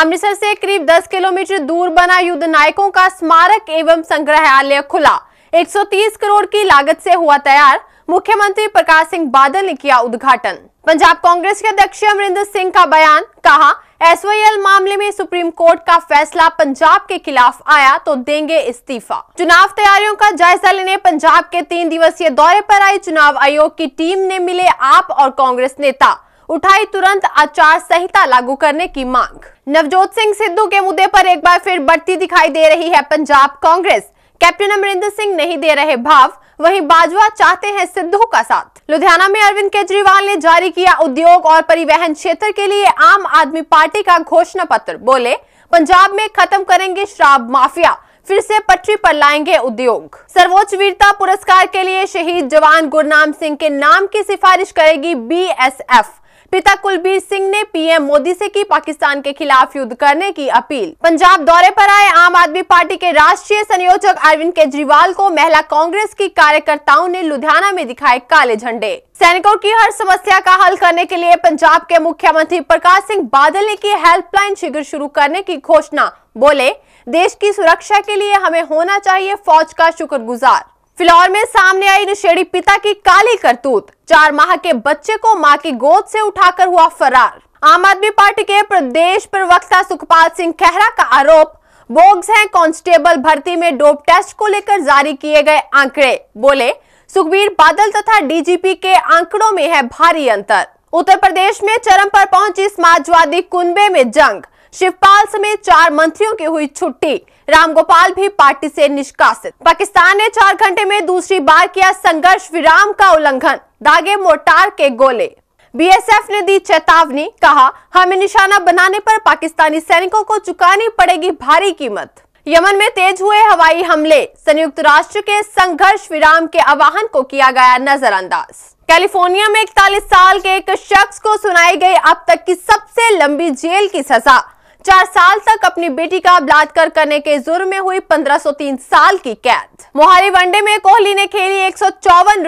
अमृतसर से करीब 10 किलोमीटर दूर बना युद्ध नायकों का स्मारक एवं संग्रहालय खुला 130 करोड़ की लागत से हुआ तैयार मुख्यमंत्री प्रकाश सिंह बादल ने किया उद्घाटन पंजाब कांग्रेस के अध्यक्ष अमरिंदर सिंह का बयान कहा एसवाईएल मामले में सुप्रीम कोर्ट का फैसला पंजाब के खिलाफ आया तो देंगे इस्तीफा चुनाव तैयारियों का जायजा लेने पंजाब के तीन दिवसीय दौरे पर आई चुनाव आयोग की टीम ने मिले आप और कांग्रेस नेता उठाई तुरंत आचार संहिता लागू करने की मांग नवजोत सिंह सिद्धू के मुद्दे पर एक बार फिर बढ़ती दिखाई दे रही है पंजाब कांग्रेस कैप्टन अमरिंदर सिंह नहीं दे रहे भाव वहीं बाजवा चाहते हैं सिद्धू का साथ लुधियाना में अरविंद केजरीवाल ने जारी किया उद्योग और परिवहन क्षेत्र के लिए आम आदमी पार्टी का घोषणा पत्र बोले पंजाब में खत्म करेंगे शराब माफिया फिर से पटरी पर लाएंगे उद्योग सर्वोच्च वीरता पुरस्कार के लिए शहीद जवान गुरनाम सिंह के नाम की सिफारिश करेगी बीएसएफ पिता कुलबीर सिंह ने पीएम मोदी से की पाकिस्तान के खिलाफ युद्ध करने की अपील पंजाब दौरे पर आए आम आदमी पार्टी के राष्ट्रीय संयोजक अरविंद केजरीवाल को महिला कांग्रेस की कार्यकर्ताओं ने लुधियाना में दिखाए काले झंडे सैनिकों की हर समस्या का हल करने के लिए पंजाब के मुख्यमंत्री प्रकाश सिंह बादल ने की हेल्पलाइन शिविर शुरू करने की घोषणा बोले देश की सुरक्षा के लिए हमें होना चाहिए फौज का शुक्रगुजार फिलौर में सामने आई नशेड़ी पिता की काली करतूत चार माह के बच्चे को मां की गोद से उठाकर हुआ फरार आम आदमी पार्टी के प्रदेश प्रवक्ता सुखपाल सिंह खेहरा का आरोप बोग्स है कांस्टेबल भर्ती में डोप टेस्ट को लेकर जारी किए गए आंकड़े बोले सुखबीर बादल तथा डीजीपी के आंकड़ों में है भारी अंतर उत्तर प्रदेश में चरम पर पहुंची समाजवादी कुनबे में जंग शिवपाल समेत चार मंत्रियों की हुई छुट्टी रामगोपाल भी पार्टी से निष्कासित पाकिस्तान ने चार घंटे में दूसरी बार किया संघर्ष विराम का उल्लंघन दागे मोर्टार के गोले बीएसएफ ने दी चेतावनी कहा हमें निशाना बनाने पर पाकिस्तानी सैनिकों को चुकानी पड़ेगी भारी कीमत यमन में तेज हुए हवाई हमले संयुक्त राष्ट्र के संघर्ष विराम के आवाहन को किया गया नजरअंदाज कैलिफोर्निया में इकतालीस साल के एक शख्स को सुनाई गई अब तक की सबसे लंबी जेल की सजा चार साल तक अपनी बेटी का बलात्कार करने के जुर्म में हुई 1503 साल की कैद मोहाली वनडे में कोहली ने खेली एक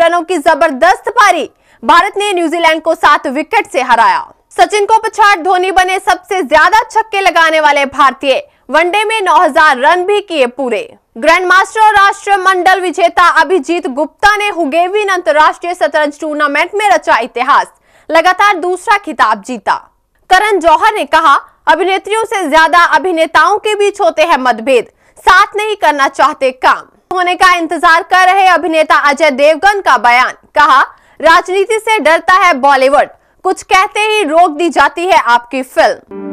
रनों की जबरदस्त पारी भारत ने न्यूजीलैंड को सात विकेट से हराया सचिन को पछाड़ धोनी बने सबसे ज्यादा छक्के लगाने वाले भारतीय वनडे में 9000 रन भी किए पूरे ग्रैंड मास्टर और राष्ट्र मंडल विजेता अभिजीत गुप्ता ने हुगेविन अंतर्राष्ट्रीय शतरंज टूर्नामेंट में रचा इतिहास लगातार दूसरा खिताब जीता करण जौहर ने कहा अभिनेत्रियों से ज्यादा अभिनेताओं के बीच होते हैं मतभेद साथ नहीं करना चाहते काम होने का इंतजार कर रहे अभिनेता अजय देवगन का बयान कहा राजनीति से डरता है बॉलीवुड कुछ कहते ही रोक दी जाती है आपकी फिल्म